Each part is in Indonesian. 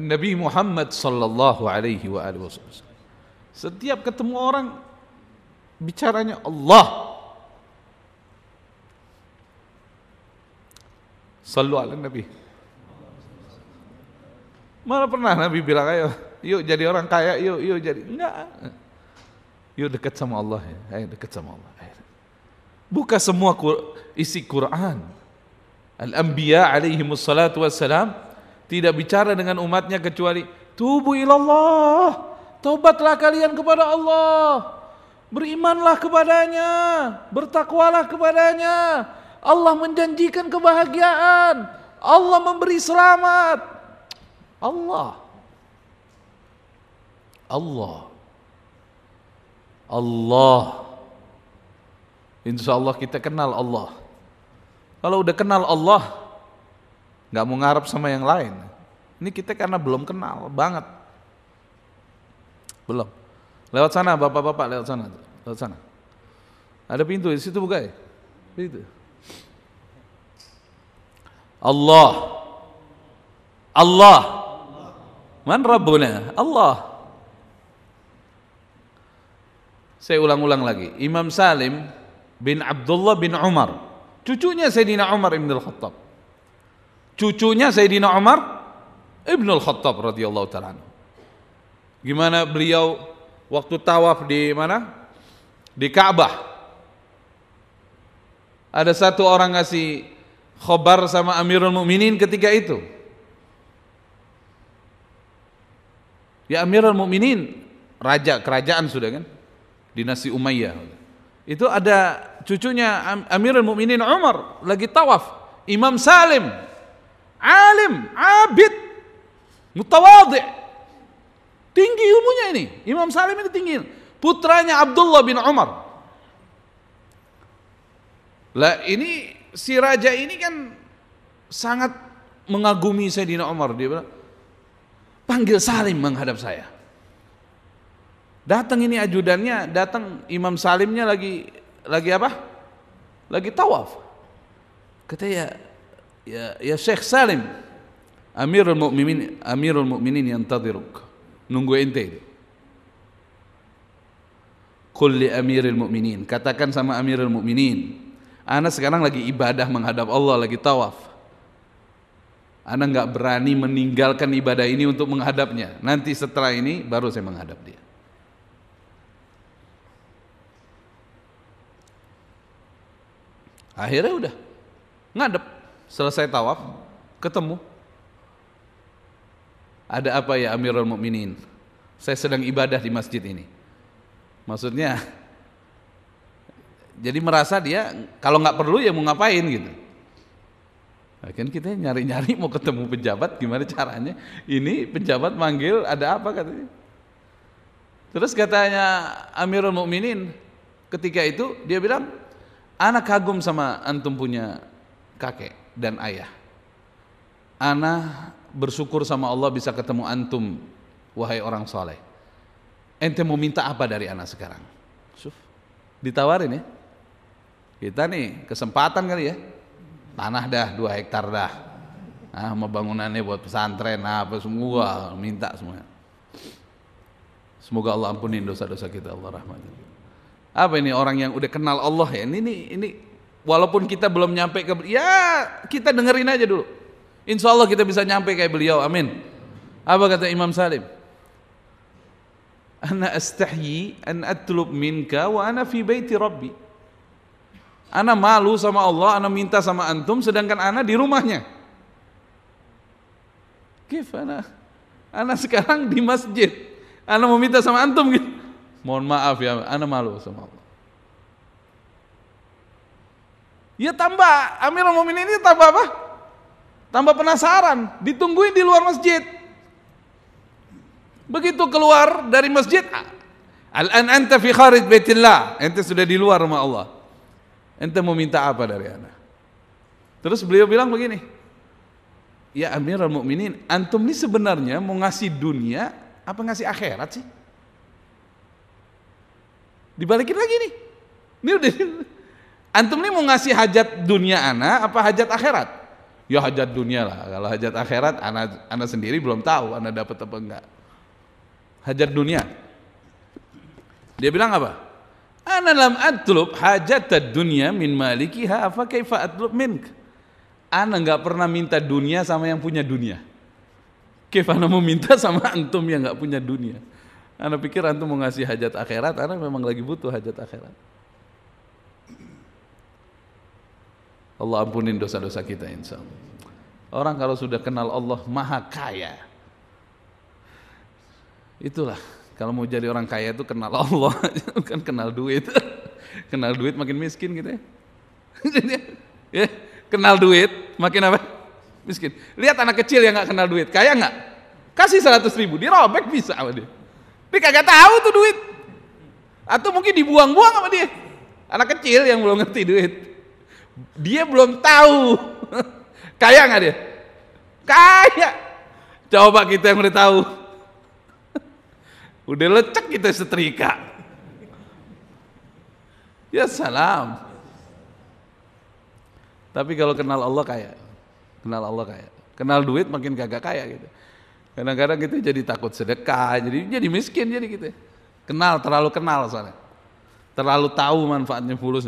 Nabi Muhammad sallallahu alaihi wa alihi wasallam. Setiap ketemu orang bicaranya Allah. Sallu ala Nabi. Mana pernah Nabi bilang ayo yuk jadi orang kaya yuk yuk jadi enggak. Yuk dekat sama Allah ya. Ayo dekat sama Allah. Buka semua isi Quran. Al-Anbiya alaihi wassalatu wassalam tidak bicara dengan umatnya kecuali tubuh ilallah taubatlah kalian kepada Allah berimanlah kepadanya bertakwalah kepadanya Allah menjanjikan kebahagiaan Allah memberi selamat Allah Allah Allah Insya Allah kita kenal Allah Kalau udah kenal Allah nggak mau ngarep sama yang lain. Ini kita karena belum kenal banget. Belum. Lewat sana bapak-bapak lewat sana, lewat sana. Ada pintu di situ buka ya? Pintu. Allah. Allah. Man Rabbuna? Allah. Saya ulang-ulang lagi. Imam Salim bin Abdullah bin Umar. Cucunya Sayyidina Umar bin Al-Khattab cucunya Sayyidina Umar Ibnul Khattab radhiyallahu taala gimana beliau waktu tawaf di mana di Ka'bah ada satu orang ngasih khobar sama Amirul Mukminin ketika itu ya Amirul Mukminin raja kerajaan sudah kan dinasti Umayyah itu ada cucunya Amirul Mukminin Umar lagi tawaf Imam Salim alim, abid, mutawadhi. Tinggi ilmunya ini. Imam Salim ini tinggi. Putranya Abdullah bin Umar. Lah ini si raja ini kan sangat mengagumi Sayyidina Umar. Dia bilang, panggil Salim menghadap saya. Datang ini ajudannya, datang Imam Salimnya lagi lagi apa? Lagi tawaf. Kata ya, ya ya Syekh Salim Amirul Mukminin Amirul Mukminin tadiruk nunggu ente Qul li Amirul Mukminin katakan sama Amirul Mukminin Ana sekarang lagi ibadah menghadap Allah lagi tawaf Ana nggak berani meninggalkan ibadah ini untuk menghadapnya nanti setelah ini baru saya menghadap dia Akhirnya udah ngadep Selesai tawaf, ketemu. Ada apa ya Amirul Mukminin? Saya sedang ibadah di masjid ini. Maksudnya jadi merasa dia kalau nggak perlu ya mau ngapain gitu. Kan kita nyari-nyari mau ketemu pejabat gimana caranya? Ini pejabat manggil ada apa katanya? Terus katanya Amirul Mukminin ketika itu dia bilang, "Anak kagum sama antum punya kakek dan ayah. Ana bersyukur sama Allah bisa ketemu antum, wahai orang soleh. Ente mau minta apa dari anak sekarang? Suf, ditawarin ya. Kita nih kesempatan kali ya. Tanah dah dua hektar dah. Ah, mau bangunannya buat pesantren ah, apa semua minta semua. Semoga Allah ampunin dosa-dosa kita Allah rahmatin. Apa ini orang yang udah kenal Allah ya? Ini ini ini Walaupun kita belum nyampe ke ya kita dengerin aja dulu. Insya Allah kita bisa nyampe kayak beliau. Amin. Apa kata Imam Salim? Ana astahyi an atlub minka wa ana fi baiti rabbi. Ana malu sama Allah, ana minta sama antum sedangkan ana di rumahnya. gimana ana ana sekarang di masjid. Ana mau minta sama antum gitu. Mohon maaf ya, ana malu sama Allah. Ya tambah Amirul Mukminin ini tambah apa? Tambah penasaran, ditungguin di luar masjid. Begitu keluar dari masjid, al-an anta fi kharij baitillah, ente sudah di luar rumah Allah. Ente mau minta apa dari ana? Terus beliau bilang begini, Ya Amirul Mukminin, antum ini sebenarnya mau ngasih dunia apa ngasih akhirat sih? Dibalikin lagi nih. Ini udah Antum ini mau ngasih hajat dunia ana apa hajat akhirat? Ya hajat dunia lah. Kalau hajat akhirat ana ana sendiri belum tahu ana dapat apa enggak. Hajat dunia. Dia bilang apa? Ana lam atlub hajat dunia min malikiha apa? kaifa atlub mink. Ana enggak pernah minta dunia sama yang punya dunia. Kevana mau minta sama antum yang enggak punya dunia. Ana pikir antum mau ngasih hajat akhirat, ana memang lagi butuh hajat akhirat. Allah ampunin dosa-dosa kita insya Allah. Orang kalau sudah kenal Allah maha kaya. Itulah kalau mau jadi orang kaya itu kenal Allah, bukan kenal duit. kenal duit makin miskin gitu ya. ya. Kenal duit makin apa? Miskin. Lihat anak kecil yang nggak kenal duit, kaya nggak? Kasih 100 ribu, dirobek bisa sama dia. Dia kagak tahu tuh duit. Atau mungkin dibuang-buang sama dia. Anak kecil yang belum ngerti duit. Dia belum tahu. Kaya nggak dia? Kaya. Coba kita yang udah tahu. Udah lecek kita setrika. Ya salam. Tapi kalau kenal Allah kaya. Kenal Allah kaya. Kenal duit makin kagak kaya gitu. Kadang-kadang kita jadi takut sedekah, jadi jadi miskin jadi kita. Kenal terlalu kenal soalnya. Terlalu tahu manfaatnya fulus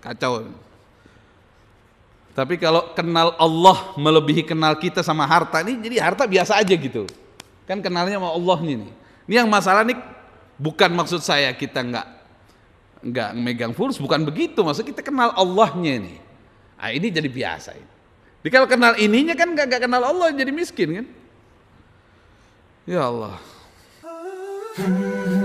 kacau. Tapi kalau kenal Allah melebihi kenal kita sama harta ini jadi harta biasa aja gitu. Kan kenalnya sama Allah nih. Ini yang masalah nih bukan maksud saya kita nggak nggak megang fulus bukan begitu maksud kita kenal Allahnya ini. Nah, ini jadi biasa. Ini. Jadi kalau kenal ininya kan nggak kenal Allah jadi miskin kan. Ya Allah. Hmm.